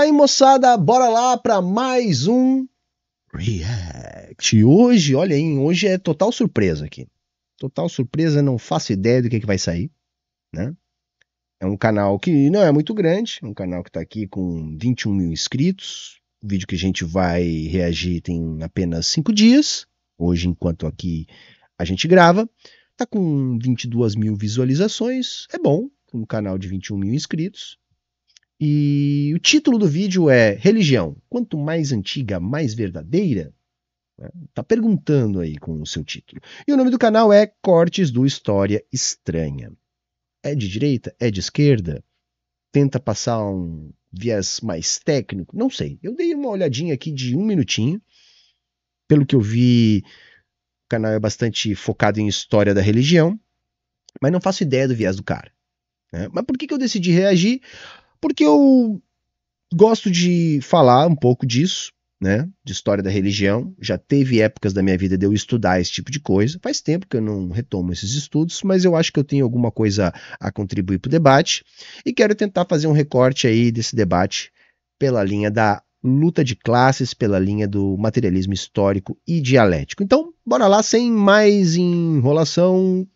Tá aí, moçada, bora lá para mais um React. Hoje, olha aí, hoje é total surpresa aqui. Total surpresa, não faço ideia do que, é que vai sair, né? É um canal que não é muito grande, é um canal que tá aqui com 21 mil inscritos. O vídeo que a gente vai reagir tem apenas 5 dias. Hoje, enquanto aqui a gente grava, tá com 22 mil visualizações. É bom, um canal de 21 mil inscritos. E o título do vídeo é Religião. Quanto mais antiga, mais verdadeira? Né? Tá perguntando aí com o seu título. E o nome do canal é Cortes do História Estranha. É de direita? É de esquerda? Tenta passar um viés mais técnico? Não sei. Eu dei uma olhadinha aqui de um minutinho. Pelo que eu vi, o canal é bastante focado em história da religião, mas não faço ideia do viés do cara. Né? Mas por que, que eu decidi reagir? porque eu gosto de falar um pouco disso, né? De história da religião. Já teve épocas da minha vida de eu estudar esse tipo de coisa. Faz tempo que eu não retomo esses estudos, mas eu acho que eu tenho alguma coisa a contribuir para o debate e quero tentar fazer um recorte aí desse debate pela linha da luta de classes, pela linha do materialismo histórico e dialético. Então, bora lá, sem mais enrolação,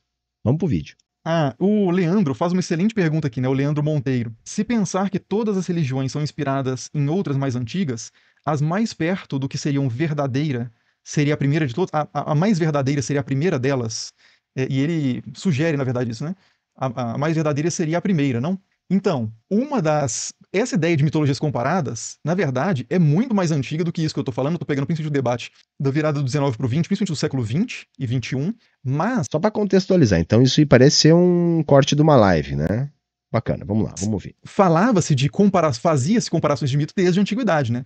vamos pro vídeo. Ah, o Leandro faz uma excelente pergunta aqui, né? O Leandro Monteiro. Se pensar que todas as religiões são inspiradas em outras mais antigas, as mais perto do que seriam verdadeira seria a primeira de todas, a, a mais verdadeira seria a primeira delas. É, e ele sugere, na verdade, isso, né? A, a mais verdadeira seria a primeira, não? Então, uma das essa ideia de mitologias comparadas, na verdade, é muito mais antiga do que isso que eu estou falando. Estou pegando principalmente o debate da virada do 19 para o 20, principalmente do século 20 e 21. Mas. Só para contextualizar, então isso parece ser um corte de uma live, né? Bacana, vamos lá, vamos ver. Falava-se de comparações, fazia-se comparações de mito desde a antiguidade, né?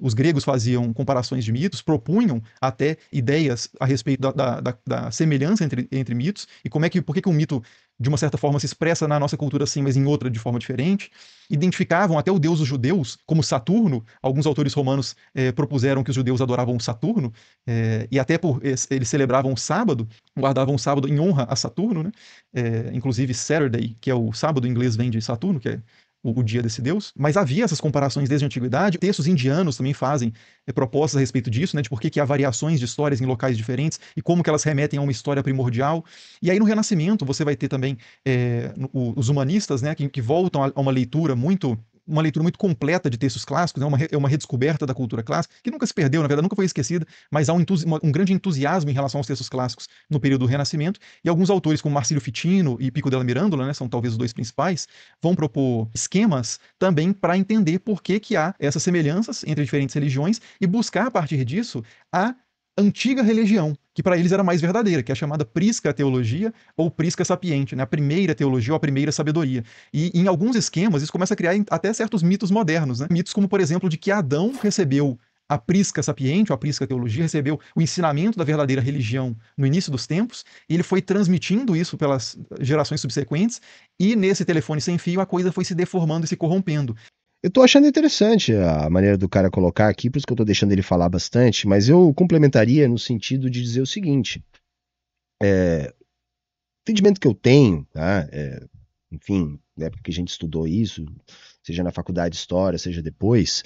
os gregos faziam comparações de mitos, propunham até ideias a respeito da, da, da, da semelhança entre, entre mitos e como é que, por que, que um mito de uma certa forma se expressa na nossa cultura assim, mas em outra de forma diferente. Identificavam até o deus dos judeus como Saturno. Alguns autores romanos eh, propuseram que os judeus adoravam Saturno eh, e até por eles celebravam o sábado, guardavam o sábado em honra a Saturno, né? Eh, inclusive Saturday, que é o sábado em inglês vem de Saturno, que é o, o dia desse Deus. Mas havia essas comparações desde a antiguidade. Textos indianos também fazem é, propostas a respeito disso, né, de por que, que há variações de histórias em locais diferentes e como que elas remetem a uma história primordial. E aí no Renascimento você vai ter também é, os humanistas, né, que, que voltam a, a uma leitura muito uma leitura muito completa de textos clássicos, é uma, é uma redescoberta da cultura clássica, que nunca se perdeu, na verdade, nunca foi esquecida, mas há um, um grande entusiasmo em relação aos textos clássicos no período do Renascimento, e alguns autores, como Marcílio Fitino e Pico della Mirandola, né, são talvez os dois principais, vão propor esquemas também para entender por que, que há essas semelhanças entre diferentes religiões e buscar, a partir disso, a antiga religião, que para eles era mais verdadeira, que é a chamada prisca teologia ou prisca sapiente, né? a primeira teologia ou a primeira sabedoria. E em alguns esquemas isso começa a criar até certos mitos modernos, né? mitos como, por exemplo, de que Adão recebeu a prisca sapiente, ou a prisca teologia, recebeu o ensinamento da verdadeira religião no início dos tempos, e ele foi transmitindo isso pelas gerações subsequentes, e nesse telefone sem fio a coisa foi se deformando e se corrompendo. Eu tô achando interessante a maneira do cara colocar aqui, por isso que eu tô deixando ele falar bastante, mas eu complementaria no sentido de dizer o seguinte: é, o entendimento que eu tenho, tá? É, enfim, na época que a gente estudou isso, seja na faculdade de história, seja depois,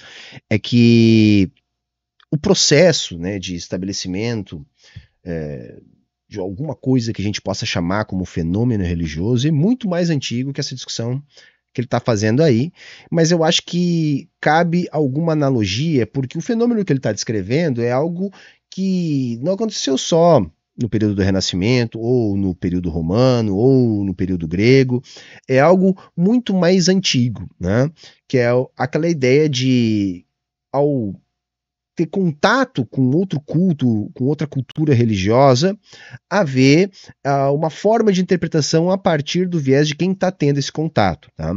é que o processo né, de estabelecimento é, de alguma coisa que a gente possa chamar como fenômeno religioso é muito mais antigo que essa discussão que ele está fazendo aí, mas eu acho que cabe alguma analogia, porque o fenômeno que ele está descrevendo é algo que não aconteceu só no período do Renascimento, ou no período romano, ou no período grego, é algo muito mais antigo, né? que é aquela ideia de, ao ter contato com outro culto, com outra cultura religiosa, haver uh, ah, uma forma de interpretação a partir do viés de quem está tendo esse contato. Tá?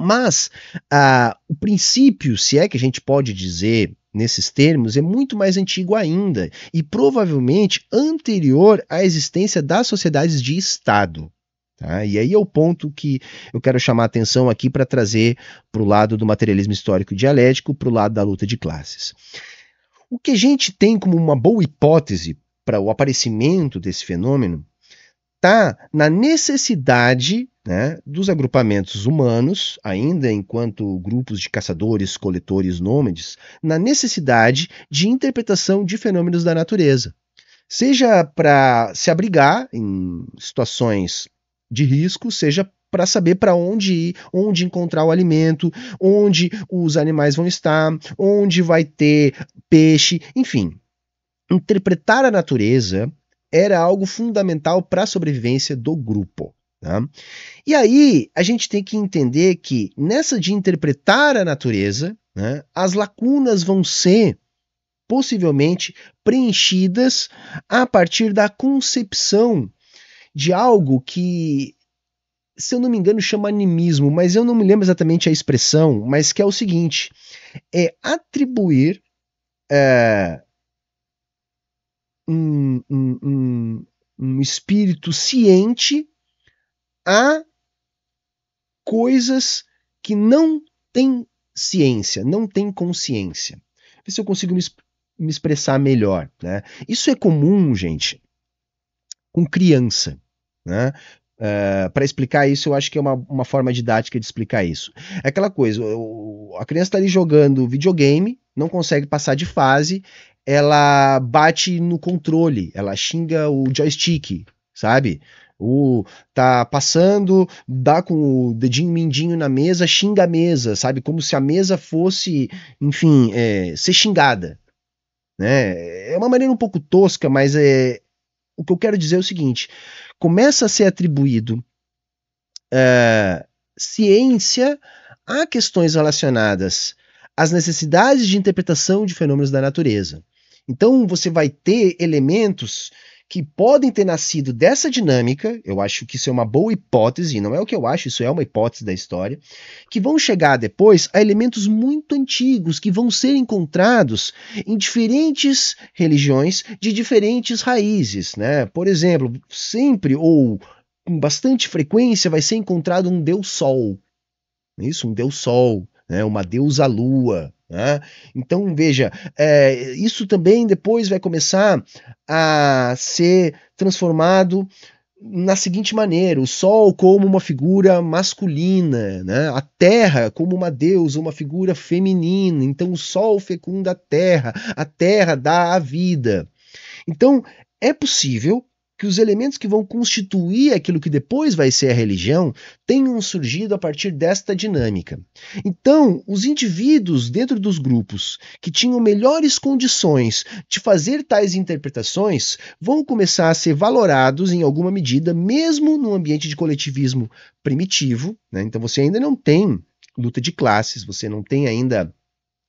Mas uh, o princípio, se é que a gente pode dizer nesses termos, é muito mais antigo ainda e provavelmente anterior à existência das sociedades de Estado. Tá? E aí é o ponto que eu quero chamar a atenção aqui para trazer para o lado do materialismo histórico dialético, para o lado da luta de classes. O que a gente tem como uma boa hipótese para o aparecimento desse fenômeno está na necessidade né, dos agrupamentos humanos, ainda enquanto grupos de caçadores, coletores, nômades, na necessidade de interpretação de fenômenos da natureza. Seja para se abrigar em situações de risco seja para saber para onde ir, onde encontrar o alimento, onde os animais vão estar, onde vai ter peixe, enfim. Interpretar a natureza era algo fundamental para a sobrevivência do grupo. Tá? E aí a gente tem que entender que nessa de interpretar a natureza, né, as lacunas vão ser possivelmente preenchidas a partir da concepção de algo que, se eu não me engano, chama animismo, mas eu não me lembro exatamente a expressão, mas que é o seguinte: é atribuir é, um, um, um, um espírito ciente a coisas que não têm ciência, não têm consciência. Vê se eu consigo me, me expressar melhor. Né? Isso é comum, gente, com criança. Né? Uh, eh, para explicar isso, eu acho que é uma, uma forma didática de explicar isso. É aquela coisa, o, a criança está ali jogando videogame, não consegue passar de fase, ela bate no controle, ela xinga o joystick, sabe? O tá passando, dá com o dedinho mindinho na mesa, xinga a mesa, sabe? Como se a mesa fosse, enfim, é, ser xingada. Né? É uma maneira um pouco tosca, mas é, o que eu quero dizer é o seguinte: começa a ser atribuído é, ciência a questões relacionadas às necessidades de interpretação de fenômenos da natureza. Então você vai ter elementos que podem ter nascido dessa dinâmica, eu acho que isso é uma boa hipótese, não é o que eu acho, isso é uma hipótese da história, que vão chegar depois a elementos muito antigos que vão ser encontrados em diferentes religiões de diferentes raízes, né? Por exemplo, sempre ou com bastante frequência vai ser encontrado um deus sol. Isso, um deus sol, né? Uma deusa lua, né? Então, veja, é, isso também depois vai começar a ser transformado na seguinte maneira: o Sol como uma figura masculina, né? a Terra como uma deusa, uma figura feminina. Então, o Sol fecunda a Terra, a Terra dá a vida. Então, é possível que os elementos que vão constituir aquilo que depois vai ser a religião tenham surgido a partir desta dinâmica. Então, os indivíduos dentro dos grupos que tinham melhores condições de fazer tais interpretações vão começar a ser valorados em alguma medida, mesmo num ambiente de coletivismo primitivo. Né? Então, você ainda não tem luta de classes, você não tem ainda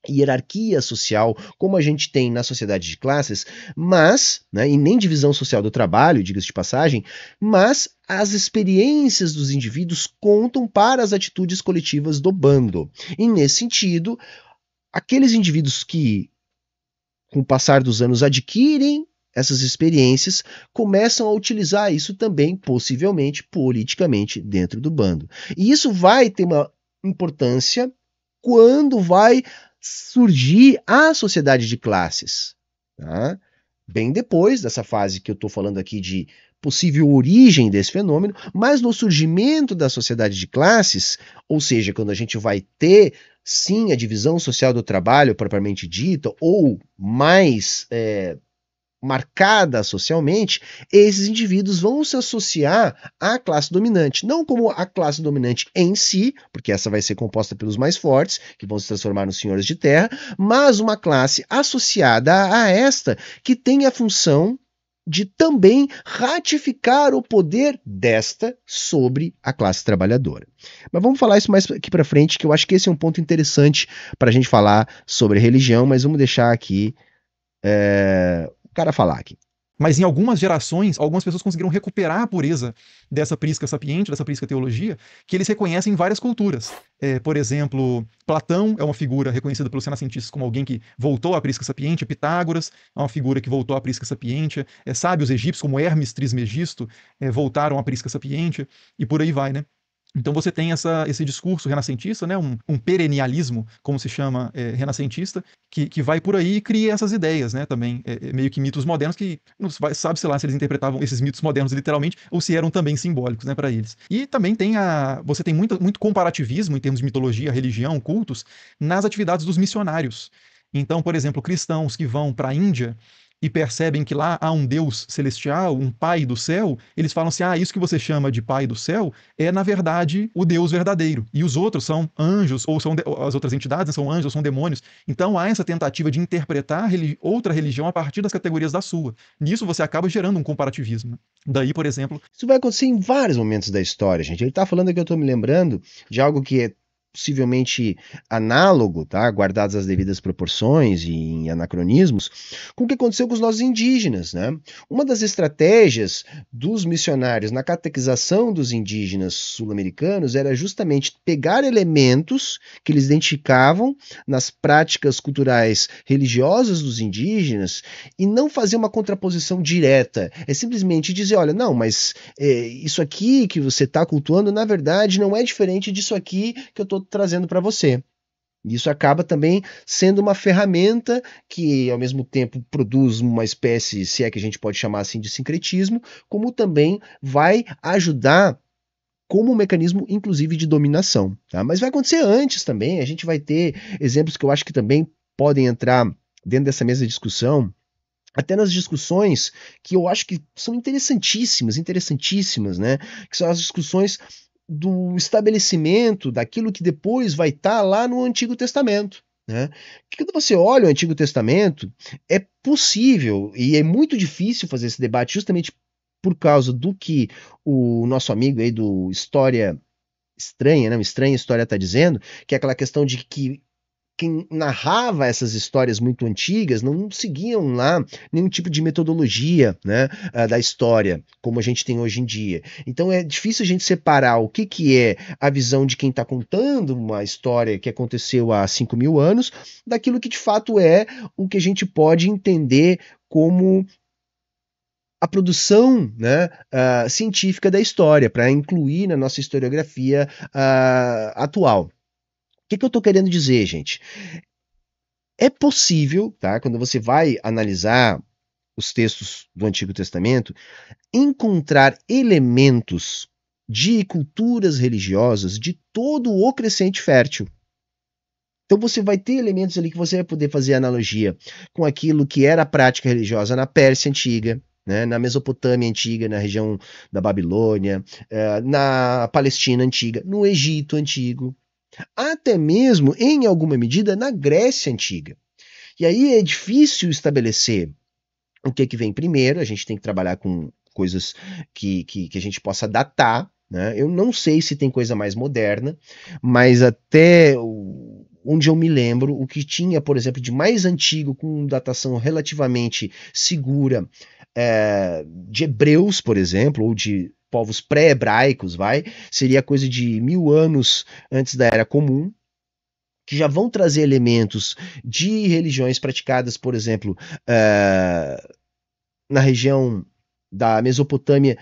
hierarquia social como a gente tem na sociedade de classes, mas, né, e nem divisão social do trabalho, diga-se de passagem, mas as experiências dos indivíduos contam para as atitudes coletivas do bando. E nesse sentido, aqueles indivíduos que, com o passar dos anos, adquirem essas experiências começam a utilizar isso também, possivelmente, politicamente, dentro do bando. E isso vai ter uma importância quando vai surgir a sociedade de classes. Tá? Bem depois dessa fase que eu estou falando aqui de possível origem desse fenômeno, mas no surgimento da sociedade de classes, ou seja, quando a gente vai ter sim a divisão social do trabalho propriamente dita, ou mais é, marcada socialmente, esses indivíduos vão se associar à classe dominante, não como a classe dominante em si, porque essa vai ser composta pelos mais fortes, que vão se transformar nos senhores de terra, mas uma classe associada a esta que tem a função de também ratificar o poder desta sobre a classe trabalhadora. Mas vamos falar isso mais aqui para frente, que eu acho que esse é um ponto interessante para a gente falar sobre religião, mas vamos deixar aqui é, Cara, falar aqui. Mas em algumas gerações, algumas pessoas conseguiram recuperar a pureza dessa prisca sapiente, dessa prisca teologia, que eles reconhecem em várias culturas. É, por exemplo, Platão é uma figura reconhecida pelos cientistas como alguém que voltou à prisca sapiente, Pitágoras é uma figura que voltou à prisca sapiente, é, sábios egípcios como Hermes Trismegisto é, voltaram à prisca sapiente, e por aí vai, né? Então você tem essa, esse discurso renascentista, né, um, um perenialismo, como se chama é, renascentista, que, que vai por aí e cria essas ideias, né, também, é, meio que mitos modernos, que sabe-se lá se eles interpretavam esses mitos modernos literalmente ou se eram também simbólicos, né, para eles. E também tem a, você tem muito, muito comparativismo em termos de mitologia, religião, cultos, nas atividades dos missionários. Então, por exemplo, cristãos que vão para a Índia e percebem que lá há um Deus celestial, um Pai do céu, eles falam assim: ah, isso que você chama de Pai do céu é, na verdade, o Deus verdadeiro. E os outros são anjos, ou são as outras entidades né, são anjos, ou são demônios. Então há essa tentativa de interpretar religi... outra religião a partir das categorias da sua. Nisso você acaba gerando um comparativismo. Daí, por exemplo. Isso vai acontecer em vários momentos da história, gente. Ele está falando que eu estou me lembrando de algo que é possivelmente análogo, tá? guardadas as devidas proporções e anacronismos, com o que aconteceu com os nossos indígenas. Né? Uma das estratégias dos missionários na catequização dos indígenas sul-americanos era justamente pegar elementos que eles identificavam nas práticas culturais religiosas dos indígenas e não fazer uma contraposição direta. É simplesmente dizer, olha, não, mas é, isso aqui que você está cultuando, na verdade, não é diferente disso aqui que eu estou trazendo para você. Isso acaba também sendo uma ferramenta que, ao mesmo tempo, produz uma espécie, se é que a gente pode chamar assim, de sincretismo, como também vai ajudar como um mecanismo, inclusive, de dominação. Tá? Mas vai acontecer antes também, a gente vai ter exemplos que eu acho que também podem entrar dentro dessa mesma discussão, até nas discussões que eu acho que são interessantíssimas, interessantíssimas, né? Que são as discussões do estabelecimento daquilo que depois vai estar tá lá no Antigo Testamento. Né? Quando você olha o Antigo Testamento, é possível e é muito difícil fazer esse debate justamente por causa do que o nosso amigo aí do História Estranha, não, né? Estranha História está dizendo, que é aquela questão de que quem narrava essas histórias muito antigas não seguiam lá nenhum tipo de metodologia né, ah, da história, como a gente tem hoje em dia. Então é difícil a gente separar o que, que é a visão de quem está contando uma história que aconteceu há 5 mil anos, daquilo que de fato é o que a gente pode entender como a produção né, uh, científica da história, para incluir na nossa historiografia uh, atual que, que eu estou querendo dizer, gente? É possível, tá? Quando você vai analisar os textos do Antigo Testamento, encontrar elementos de culturas religiosas de todo o crescente fértil. Então você vai ter elementos ali que você vai poder fazer analogia com aquilo que era a prática religiosa na Pérsia antiga, né, na Mesopotâmia antiga, na região da Babilônia, eh, na Palestina antiga, no Egito antigo até mesmo, em alguma medida, na Grécia Antiga. E aí é difícil estabelecer o que, é que vem primeiro, a gente tem que trabalhar com coisas que, que, que a gente possa datar. Né? Eu não sei se tem coisa mais moderna, mas até onde eu me lembro, o que tinha, por exemplo, de mais antigo, com datação relativamente segura, é, de hebreus, por exemplo, ou de povos pré-hebraicos, vai, seria coisa de mil anos antes da Era Comum, que já vão trazer elementos de religiões praticadas, por exemplo, uh, na região da Mesopotâmia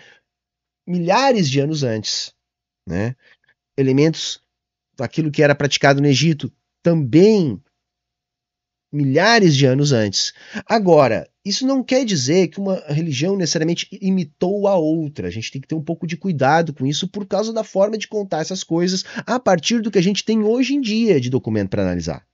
milhares de anos antes, né? Elementos daquilo que era praticado no Egito também milhares de anos antes. Agora, isso não quer dizer que uma religião necessariamente imitou a outra. A gente tem que ter um pouco de cuidado com isso por causa da forma de contar essas coisas a partir do que a gente tem hoje em dia de documento para analisar.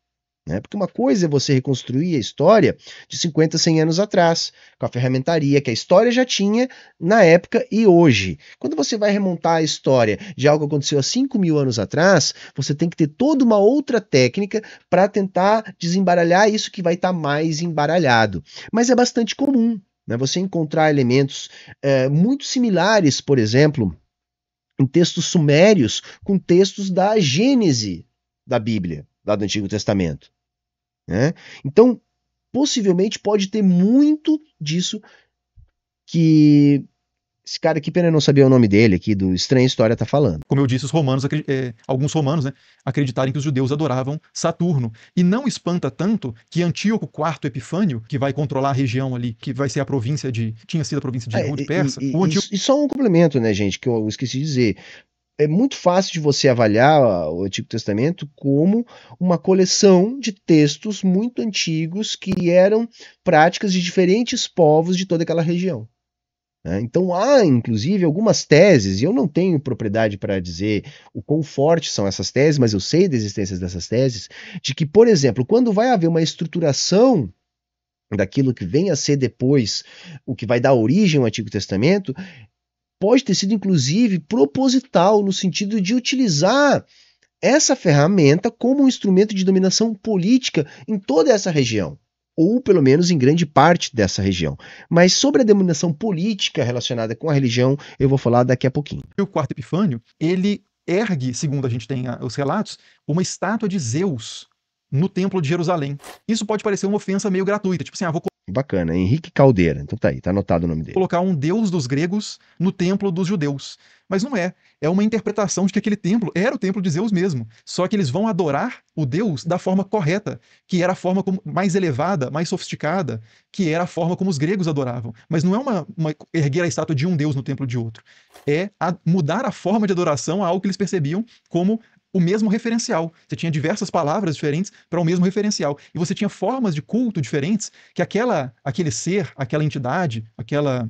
Né? Porque uma coisa é você reconstruir a história de 50, 100 anos atrás, com a ferramentaria que a história já tinha na época e hoje. Quando você vai remontar a história de algo que aconteceu há 5 mil anos atrás, você tem que ter toda uma outra técnica para tentar desembaralhar isso que vai estar tá mais embaralhado. Mas é bastante comum né? você encontrar elementos é, muito similares, por exemplo. Em textos sumérios com textos da Gênese da Bíblia, lá do Antigo Testamento. Né? Então, possivelmente pode ter muito disso que esse cara aqui, pena eu não sabia o nome dele aqui, do Estranha História, tá falando. Como eu disse, os romanos, é, alguns romanos, né, acreditarem que os judeus adoravam Saturno. E não espanta tanto que Antíoco IV Epifânio, que vai controlar a região ali, que vai ser a província de. tinha sido a província de é, Rúdio Persa. E, e, Antíoco... e, só é um complemento, né, gente, que eu esqueci de dizer é muito fácil de você avaliar o Antigo Testamento como uma coleção de textos muito antigos que eram práticas de diferentes povos de toda aquela região. Né? Então há, inclusive, algumas teses, e eu não tenho propriedade para dizer o quão fortes são essas teses, mas eu sei da existência dessas teses, de que, por exemplo, quando vai haver uma estruturação daquilo que vem a ser depois o que vai dar origem ao Antigo Testamento, pode ter sido inclusive proposital no sentido de utilizar essa ferramenta como um instrumento de dominação política em toda essa região, ou pelo menos em grande parte dessa região. Mas sobre a dominação política relacionada com a religião, eu vou falar daqui a pouquinho. O quarto Epifânio, ele ergue, segundo a gente tem os relatos, uma estátua de Zeus no templo de Jerusalém. Isso pode parecer uma ofensa meio gratuita, tipo assim, ah, vou Bacana, Henrique Caldeira. Então tá aí, tá anotado o nome dele. Colocar um deus dos gregos no templo dos judeus. Mas não é. É uma interpretação de que aquele templo era o templo de Zeus mesmo. Só que eles vão adorar o deus da forma correta, que era a forma mais elevada, mais sofisticada, que era a forma como os gregos adoravam. Mas não é uma, uma erguer a estátua de um deus no templo de outro. É a, mudar a forma de adoração a algo que eles percebiam como o mesmo referencial. Você tinha diversas palavras diferentes para o mesmo referencial. E você tinha formas de culto diferentes que aquela, aquele ser, aquela entidade, aquela.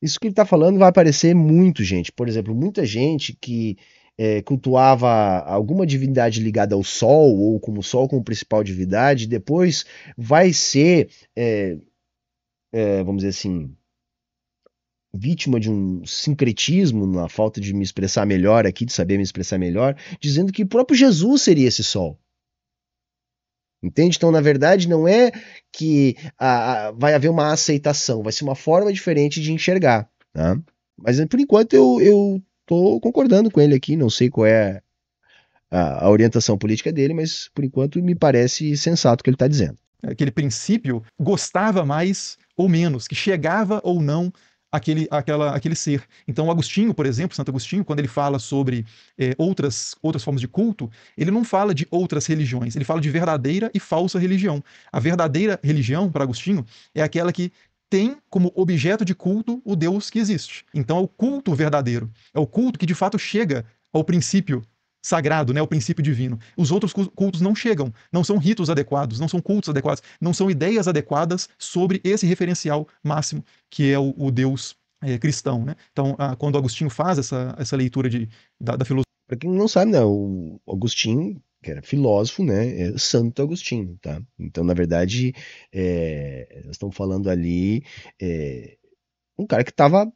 Isso que ele está falando vai aparecer muito, gente. Por exemplo, muita gente que é, cultuava alguma divindade ligada ao Sol, ou como Sol como principal divindade, depois vai ser, é, é, vamos dizer assim, vítima de um sincretismo, na falta de me expressar melhor aqui, de saber me expressar melhor, dizendo que o próprio Jesus seria esse sol. Entende? Então, na verdade, não é que a, a, vai haver uma aceitação, vai ser uma forma diferente de enxergar. Né? Mas por enquanto eu, eu tô concordando com ele aqui, não sei qual é a, a orientação política dele, mas por enquanto me parece sensato o que ele está dizendo. Aquele princípio gostava mais ou menos, que chegava ou não aquele, aquela, aquele ser. Então, Agostinho, por exemplo, Santo Agostinho, quando ele fala sobre é, outras, outras formas de culto, ele não fala de outras religiões, ele fala de verdadeira e falsa religião. A verdadeira religião, para Agostinho, é aquela que tem como objeto de culto o Deus que existe. Então, é o culto verdadeiro, é o culto que de fato chega ao princípio sagrado, né, o princípio divino. Os outros cultos não chegam, não são ritos adequados, não são cultos adequados, não são ideias adequadas sobre esse referencial máximo que é o, o Deus é, cristão. Né? Então, a, ah, quando Agostinho faz essa, essa leitura de, da, da filosofia. Para quem não sabe, né, o Agostinho que era filósofo, né? É Santo Agostinho, tá? Então, na verdade, é, eh, estão falando ali é, um cara que estava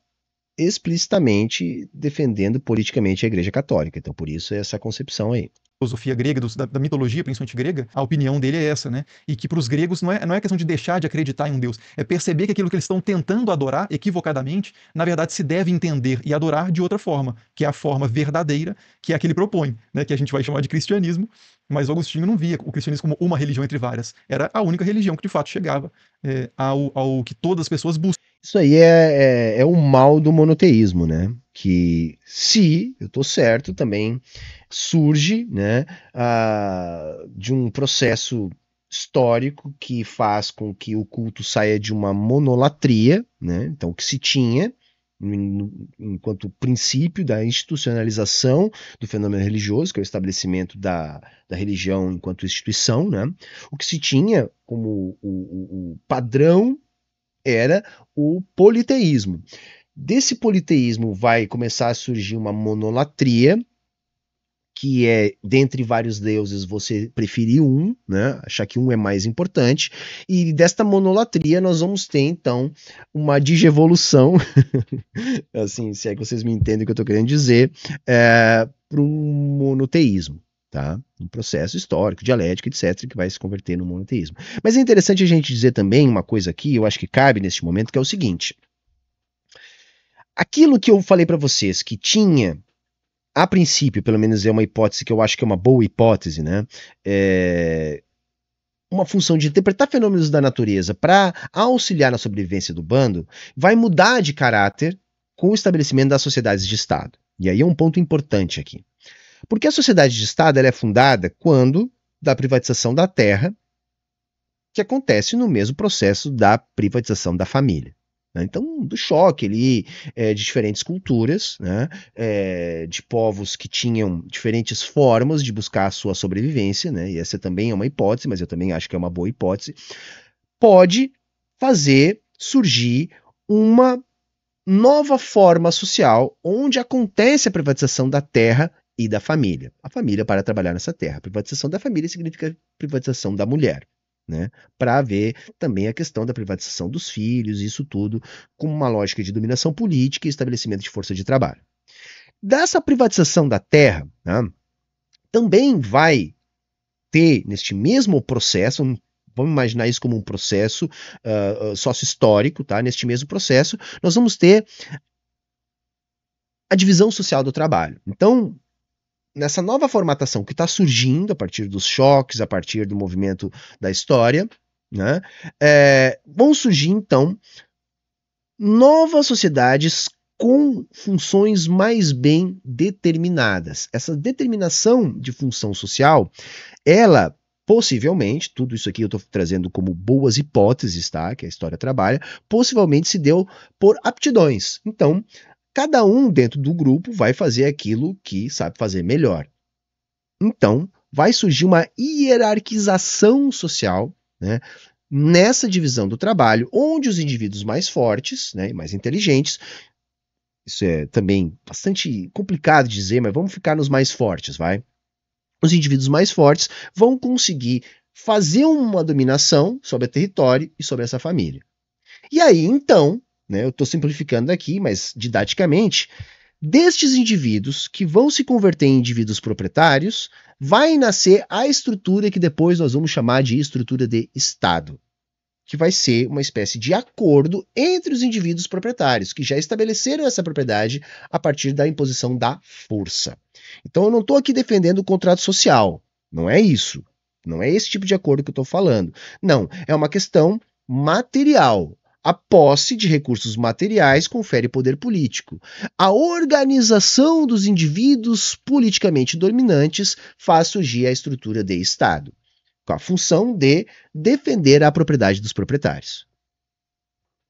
explicitamente defendendo politicamente a Igreja Católica. Então, por isso, essa concepção aí filosofia grega, da, da, mitologia, principalmente grega, a opinião dele é essa, né? E que para os gregos não é, não é questão de deixar de acreditar em um Deus, é perceber que aquilo que eles estão tentando adorar equivocadamente, na verdade se deve entender e adorar de outra forma, que é a forma verdadeira que é a que ele propõe, né? Que a gente vai chamar de cristianismo, mas Agostinho não via o cristianismo como uma religião entre várias, era a única religião que de fato chegava é, ao, ao que todas as pessoas buscam. Isso aí é, é, é, mal do monoteísmo, né? Que se eu estou certo também surge né, a, de um processo histórico que faz com que o culto saia de uma monolatria, né? Então o que se tinha enquanto princípio da institucionalização do fenômeno religioso, que é o estabelecimento da, da religião enquanto instituição, né? o que se tinha como o, o, o padrão era o politeísmo. Desse politeísmo vai começar a surgir uma monolatria, que é dentre vários deuses você preferir um, né? Achar que um é mais importante. E desta monolatria nós vamos ter então uma digievolução, assim, se é que vocês me entendem o que eu estou querendo dizer, é, eh, para o monoteísmo tá? Um processo histórico, dialético, etc., que vai se converter no monoteísmo. Mas é interessante a gente dizer também uma coisa aqui, eu acho que cabe neste momento, que é o seguinte. Aquilo que eu falei para vocês que tinha, a princípio, pelo menos é uma hipótese que eu acho que é uma boa hipótese, né? É uma função de interpretar fenômenos da natureza para auxiliar na sobrevivência do bando, vai mudar de caráter com o estabelecimento das sociedades de Estado. E aí é um ponto importante aqui. Porque a sociedade de Estado é fundada quando da privatização da terra, que acontece no mesmo processo da privatização da família. Né? Então, do choque ali é, de diferentes culturas, né? é, de povos que tinham diferentes formas de buscar a sua sobrevivência, né? e essa também é uma hipótese, mas eu também acho que é uma boa hipótese, pode fazer surgir uma nova forma social onde acontece a privatização da terra e da família. A família para trabalhar nessa terra. A privatização da família significa privatização da mulher. Né? Para haver também a questão da privatização dos filhos, isso tudo, com uma lógica de dominação política e estabelecimento de força de trabalho. Dessa privatização da terra, né, também vai ter neste mesmo processo, um, vamos imaginar isso como um processo uh, sócio-histórico, tá? neste mesmo processo, nós vamos ter a divisão social do trabalho. Então, nessa nova formatação que está surgindo a partir dos choques, a partir do movimento da história, né, é, vão surgir então novas sociedades com funções mais bem determinadas. Essa determinação de função social, ela possivelmente, tudo isso aqui eu estou trazendo como boas hipóteses, tá? Que a história trabalha, possivelmente se deu por aptidões. Então, Cada um dentro do grupo vai fazer aquilo que sabe fazer melhor. Então, vai surgir uma hierarquização social né, nessa divisão do trabalho, onde os indivíduos mais fortes né, e mais inteligentes isso é também bastante complicado de dizer, mas vamos ficar nos mais fortes, vai? Os indivíduos mais fortes vão conseguir fazer uma dominação sobre o território e sobre essa família. E aí, então, né, eu estou simplificando aqui, mas didaticamente, destes indivíduos que vão se converter em indivíduos proprietários, vai nascer a estrutura que depois nós vamos chamar de estrutura de Estado, que vai ser uma espécie de acordo entre os indivíduos proprietários, que já estabeleceram essa propriedade a partir da imposição da força. Então eu não estou aqui defendendo o contrato social, não é isso. Não é esse tipo de acordo que eu estou falando. Não, é uma questão material, a posse de recursos materiais confere poder político. A organização dos indivíduos politicamente dominantes faz surgir a estrutura de Estado, com a função de defender a propriedade dos proprietários.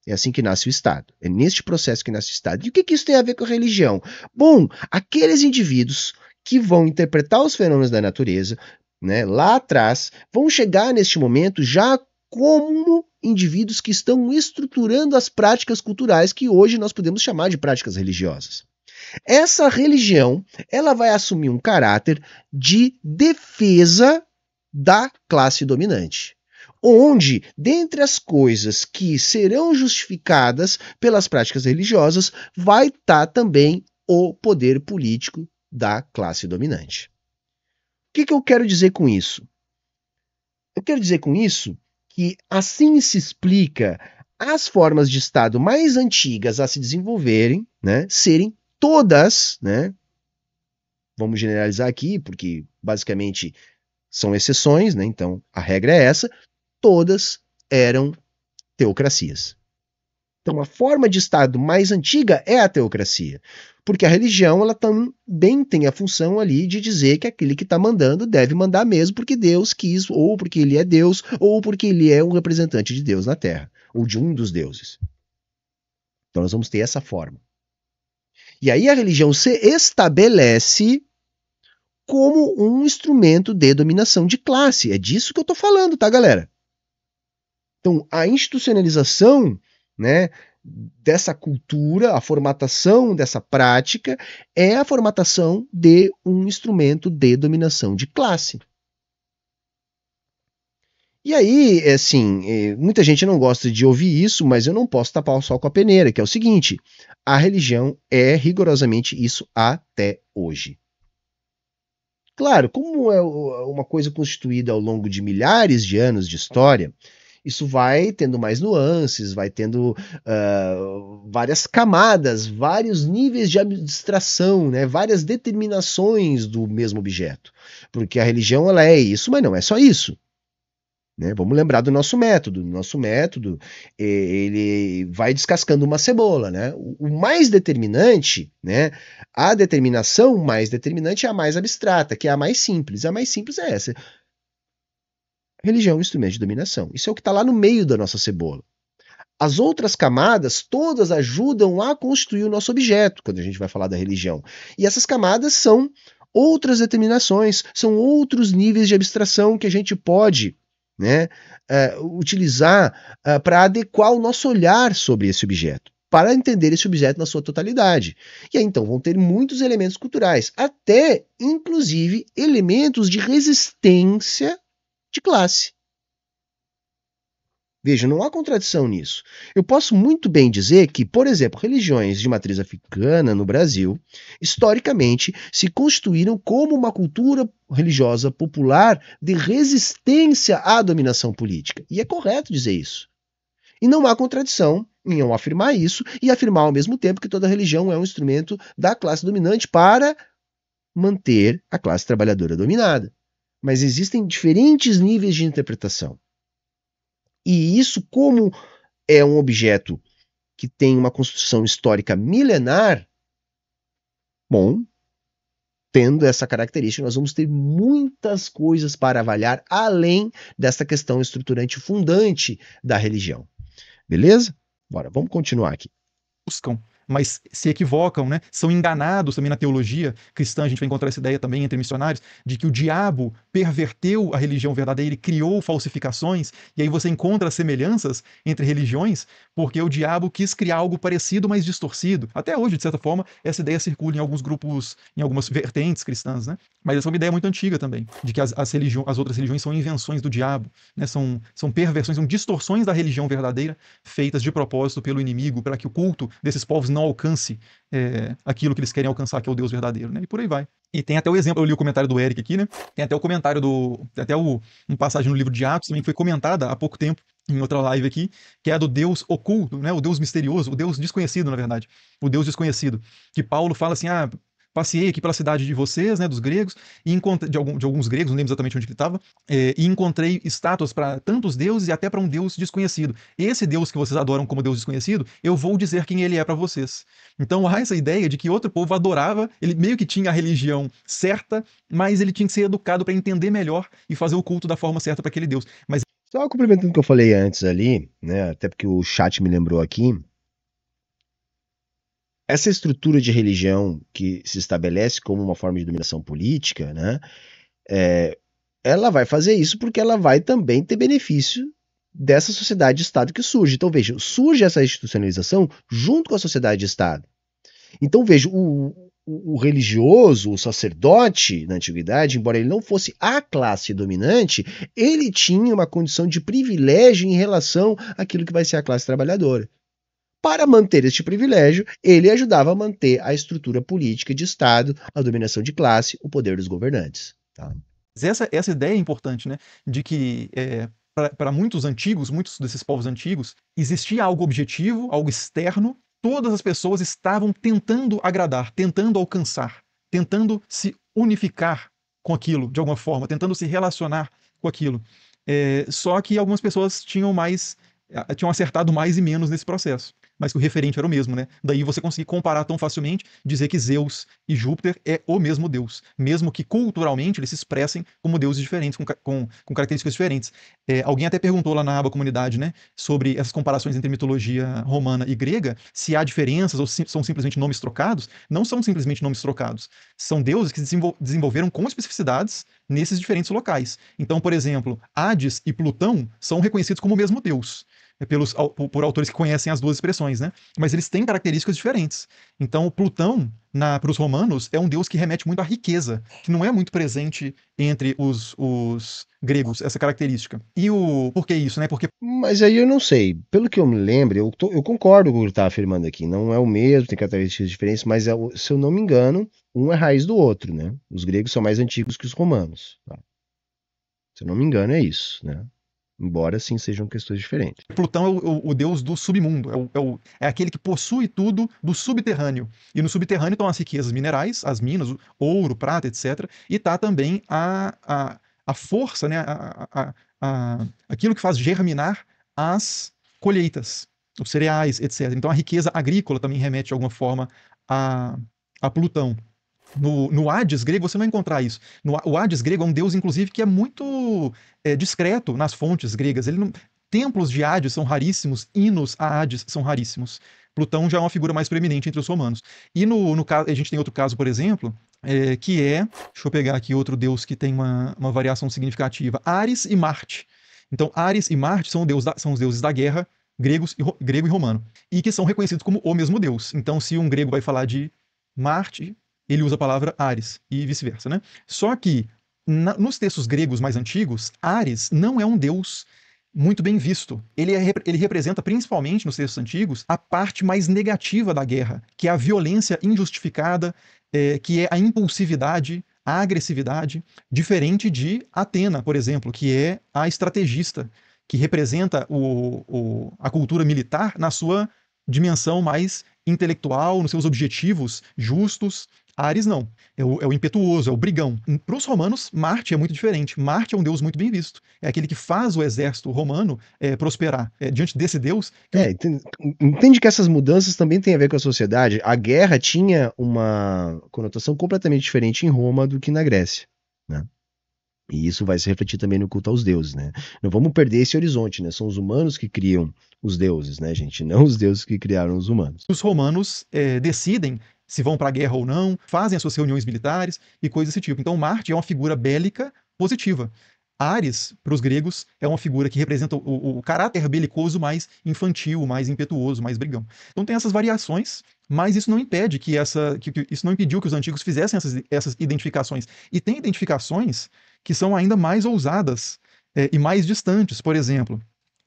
É assim que nasce o Estado. É neste processo que nasce o Estado. E o que, que isso tem a ver com a religião? Bom, aqueles indivíduos que vão interpretar os fenômenos da natureza, né, lá atrás, vão chegar neste momento já como indivíduos que estão estruturando as práticas culturais que hoje nós podemos chamar de práticas religiosas. Essa religião, ela vai assumir um caráter de defesa da classe dominante onde, dentre as coisas que serão justificadas pelas práticas religiosas, vai estar tá também o poder político da classe dominante. O que, que eu quero dizer com isso? Eu quero dizer com isso que assim se explica as formas de Estado mais antigas a se desenvolverem, né, serem todas, né, vamos generalizar aqui, porque basicamente são exceções, né, então a regra é essa, todas eram teocracias. Então, a forma de Estado mais antiga é a teocracia, porque a religião ela também tem a função ali de dizer que aquele que está mandando deve mandar mesmo porque Deus quis, ou porque ele é Deus, ou porque ele é um representante de Deus na Terra, ou de um dos deuses. Então, nós vamos ter essa forma. E aí a religião se estabelece como um instrumento de dominação de classe. É disso que eu estou falando, tá, galera? Então, a institucionalização né, dessa cultura, a formatação dessa prática é a formatação de um instrumento de dominação de classe. E aí, é assim, é, muita gente não gosta de ouvir isso, mas eu não posso tapar o sol com a peneira, que é o seguinte: a religião é rigorosamente isso até hoje. Claro, como é uma coisa constituída ao longo de milhares de anos de história, isso vai tendo mais nuances, vai tendo uh, várias camadas, vários níveis de abstração, né? várias determinações do mesmo objeto. Porque a religião ela é isso, mas não é só isso. Né? Vamos lembrar do nosso método. Nosso método ele vai descascando uma cebola. Né? O mais determinante, né? a determinação mais determinante é a mais abstrata, que é a mais simples. A mais simples é essa religião é um instrumento de dominação. Isso é o que está lá no meio da nossa cebola. As outras camadas todas ajudam a construir o nosso objeto, quando a gente vai falar da religião. E essas camadas são outras determinações, são outros níveis de abstração que a gente pode né, uh, utilizar uh, é, para adequar o nosso olhar sobre esse objeto, para entender esse objeto na sua totalidade. E aí então vão ter muitos elementos culturais, até inclusive elementos de resistência de classe. Veja, não há contradição nisso. Eu posso muito bem dizer que, por exemplo, religiões de matriz africana no Brasil, historicamente, se constituíram como uma cultura religiosa popular de resistência à dominação política. E é correto dizer isso. E não há contradição em eu afirmar isso e afirmar ao mesmo tempo que toda religião é um instrumento da classe dominante para manter a classe trabalhadora dominada mas existem diferentes níveis de interpretação. E isso, como é um objeto que tem uma construção histórica milenar, bom, tendo essa característica, nós vamos ter muitas coisas para avaliar além dessa questão estruturante fundante da religião. Beleza? Bora, vamos continuar aqui. Buscam mas se equivocam, né? São enganados também na teologia cristã. A gente vai encontrar essa ideia também entre missionários de que o diabo perverteu a religião verdadeira, ele criou falsificações, e aí você encontra semelhanças entre religiões, porque o diabo quis criar algo parecido, mas distorcido. Até hoje, de certa forma, essa ideia circula em alguns grupos, em algumas vertentes cristãs, né? Mas essa é uma ideia muito antiga também, de que as, as, religiões, as outras religiões são invenções do diabo, né? São, são perversões, são distorções da religião verdadeira, feitas de propósito pelo inimigo, para que o culto desses povos não alcance é, aquilo que eles querem alcançar, que é o Deus verdadeiro, né? E por aí vai. E tem até o exemplo, eu li o comentário do Eric aqui, né? Tem até o comentário do. Tem até o, uma passagem no livro de Atos também que foi comentada há pouco tempo, em outra live aqui, que é a do Deus oculto, né? o Deus misterioso, o Deus desconhecido, na verdade, o Deus desconhecido, que Paulo fala assim, ah, passei aqui pela cidade de vocês, né, dos gregos, e encontrei, de, algum, de alguns gregos, não lembro exatamente onde ele estava, é, e encontrei estátuas para tantos deuses e até para um deus desconhecido. Esse deus que vocês adoram como deus desconhecido, eu vou dizer quem ele é para vocês. Então há essa ideia de que outro povo adorava, ele meio que tinha a religião certa, mas ele tinha que ser educado para entender melhor e fazer o culto da forma certa para aquele deus. Mas só complementando o que eu falei antes ali, né? Até porque o chat me lembrou aqui. Essa estrutura de religião que se estabelece como uma forma de dominação política, né? É, ela vai fazer isso porque ela vai também ter benefício dessa sociedade de Estado que surge. Então, veja, surge essa institucionalização junto com a sociedade de Estado. Então, veja, o, o, religioso, o sacerdote na antiguidade, embora ele não fosse a classe dominante, ele tinha uma condição de privilégio em relação àquilo que vai ser a classe trabalhadora. Para manter este privilégio, ele ajudava a manter a estrutura política de Estado, a dominação de classe, o poder dos governantes. Tá? Essa, essa ideia é importante, né? De que é, para muitos antigos, muitos desses povos antigos, existia algo objetivo, algo externo todas as pessoas estavam tentando agradar, tentando alcançar, tentando se unificar com aquilo de alguma forma, tentando se relacionar com aquilo. É, só que algumas pessoas tinham mais, é, tinham acertado mais e menos nesse processo mas que o referente era o mesmo, né? Daí você conseguir comparar tão facilmente, dizer que Zeus e Júpiter é o mesmo deus, mesmo que culturalmente eles se expressem como deuses diferentes, com, com, com características diferentes. É, alguém até perguntou lá na aba comunidade, né, sobre essas comparações entre mitologia romana e grega, se há diferenças ou são simplesmente nomes trocados. Não são simplesmente nomes trocados, são deuses que desenvol desenvolveram com especificidades nesses diferentes locais. Então, por exemplo, Hades e Plutão são reconhecidos como o mesmo deus. É pelos, por autores que conhecem as duas expressões, né? Mas eles têm características diferentes. Então, Plutão, para os romanos, é um deus que remete muito à riqueza, que não é muito presente entre os, os gregos, essa característica. E o por que isso, né? Porque... Mas aí eu não sei. Pelo que eu me lembro, eu, tô, eu concordo com o que está afirmando aqui. Não é o mesmo, tem características diferentes, mas é, se eu não me engano, um é raiz do outro, né? Os gregos são mais antigos que os romanos. Tá? Se eu não me engano, é isso, né? embora sim sejam questões diferentes. Plutão é o, é o, o deus do submundo, é, o, é, o, é aquele que possui tudo do subterrâneo. E no subterrâneo estão as riquezas minerais, as minas, ouro, prata, etc. E está também a, a, a força, né, a, a, a, aquilo que faz germinar as colheitas, os cereais, etc. Então a riqueza agrícola também remete de alguma forma a, a Plutão. No, no Hades grego você vai encontrar isso. No, o Hades grego é um deus, inclusive, que é muito é, discreto nas fontes gregas. Ele não, templos de Hades são raríssimos, hinos a Hades são raríssimos. Plutão já é uma figura mais preeminente entre os romanos. E no, no a gente tem outro caso, por exemplo, é, que é, deixa eu pegar aqui outro deus que tem uma, uma variação significativa, Ares e Marte. Então, Ares e Marte são, deus da, são os deuses da guerra, gregos e, grego e romano, e que são reconhecidos como o mesmo deus. Então, se um grego vai falar de Marte, ele usa a palavra Ares e vice-versa, né? Só que na, nos textos gregos mais antigos, Ares não é um deus muito bem visto. Ele, é, ele representa, principalmente nos textos antigos, a parte mais negativa da guerra, que é a violência injustificada, é, que é a impulsividade, a agressividade, diferente de Atena, por exemplo, que é a estrategista, que representa o, o, a cultura militar na sua dimensão mais intelectual, nos seus objetivos justos Ares não. É o, é o, impetuoso, é o brigão. Hum, Para os romanos, Marte é muito diferente. Marte é um deus muito bem visto. É aquele que faz o exército romano é, prosperar. É, diante desse deus. Que... É, entende que essas mudanças também têm a ver com a sociedade. A guerra tinha uma conotação completamente diferente em Roma do que na Grécia. Né? E isso vai se refletir também no culto aos deuses, né? Não vamos perder esse horizonte, né? São os humanos que criam os deuses, né, gente? Não os deuses que criaram os humanos. Os romanos é, decidem se vão para a guerra ou não, fazem as suas reuniões militares e coisas desse tipo. Então, Marte é uma figura bélica positiva. Ares, para os gregos, é uma figura que representa o, o, caráter belicoso mais infantil, mais impetuoso, mais brigão. Então tem essas variações, mas isso não impede que essa. Que, que isso não impediu que os antigos fizessem essas, essas identificações. E tem identificações que são ainda mais ousadas é, e mais distantes. Por exemplo,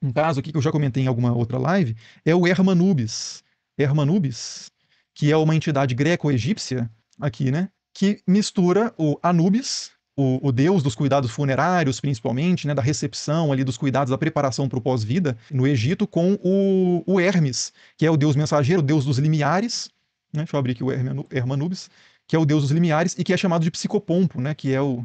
um caso aqui que eu já comentei em alguma outra live é o Hermanubis. Hermanubis, que é uma entidade greco-egípcia aqui, né? Que mistura o Anubis, o, o, deus dos cuidados funerários, principalmente, né, da recepção ali dos cuidados da preparação para o pós-vida no Egito, com o, o, Hermes, que é o deus mensageiro, o deus dos limiares, né, deixa eu abrir aqui o Hermanubis, que é o deus dos limiares e que é chamado de psicopompo, né, que é o,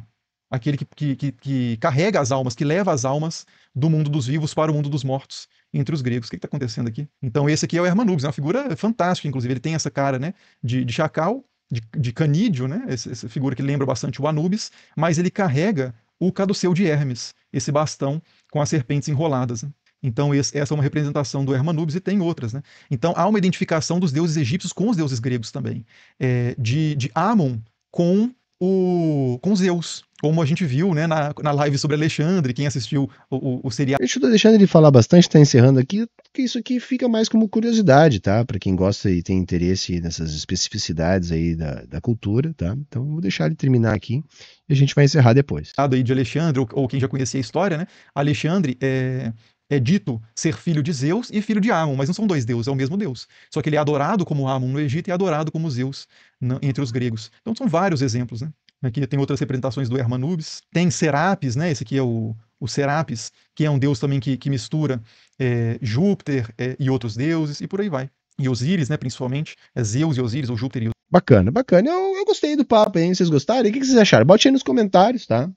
aquele que, que, que, que, carrega as almas, que leva as almas do mundo dos vivos para o mundo dos mortos entre os gregos. O que está acontecendo aqui? Então, esse aqui é o Hermanubis, é uma figura fantástica, inclusive. Ele tem essa cara né, de, de chacal, de, de canídeo, né, essa, essa figura que lembra bastante o Anubis, mas ele carrega o caduceu de Hermes, esse bastão com as serpentes enroladas. Né? Então, esse, essa é uma representação do Hermanubis e tem outras. Né? Então, há uma identificação dos deuses egípcios com os deuses gregos também, é, de, de Amon com, o, com Zeus, como a gente viu né, na, na live sobre Alexandre, quem assistiu o, o, o serial. Deixa o Alexandre falar bastante, está encerrando aqui, porque isso aqui fica mais como curiosidade, tá? Para quem gosta e tem interesse nessas especificidades aí da, da cultura, tá? Então vou deixar ele terminar aqui e a gente vai encerrar depois. Aí de Alexandre, ou, ou quem já conhecia a história, né? Alexandre é, é dito ser filho de Zeus e filho de Amon, mas não são dois deuses, é o mesmo deus. Só que ele é adorado como Amon no Egito e é adorado como Zeus na, entre os gregos. Então são vários exemplos, né? Aqui tem outras representações do Hermanubis Tem Serapis, né? Esse aqui é o, o Serapis, que é um deus também que, que mistura é, Júpiter é, e outros deuses, e por aí vai. E Osíris, né, principalmente. É Zeus e Osíris, ou Júpiter e Osíris. Bacana, bacana. Eu, eu gostei do papo, hein? Vocês gostaram? O que, vocês acharam? Bote aí nos comentários, tá?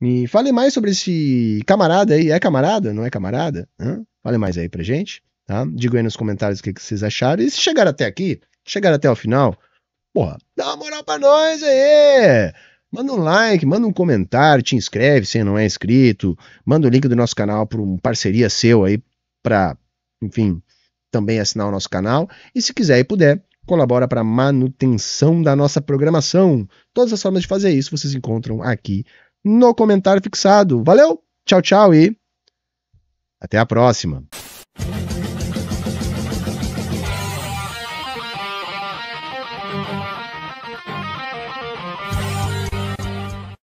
Me fale mais sobre esse camarada aí. É camarada? Não é camarada? Hã? Fale mais aí pra gente, tá? Diga aí nos comentários o que, que vocês acharam. E se chegaram até aqui, chegaram até o final, Porra, dá uma moral pra nós aí! Manda um like, manda um comentário, te inscreve se não é inscrito, manda o link do nosso canal para um parceria seu aí para, enfim, também assinar o nosso canal. E se quiser e puder, colabora para manutenção da nossa programação. Todas as formas de fazer isso vocês encontram aqui no comentário fixado. Valeu, tchau, tchau e até a próxima.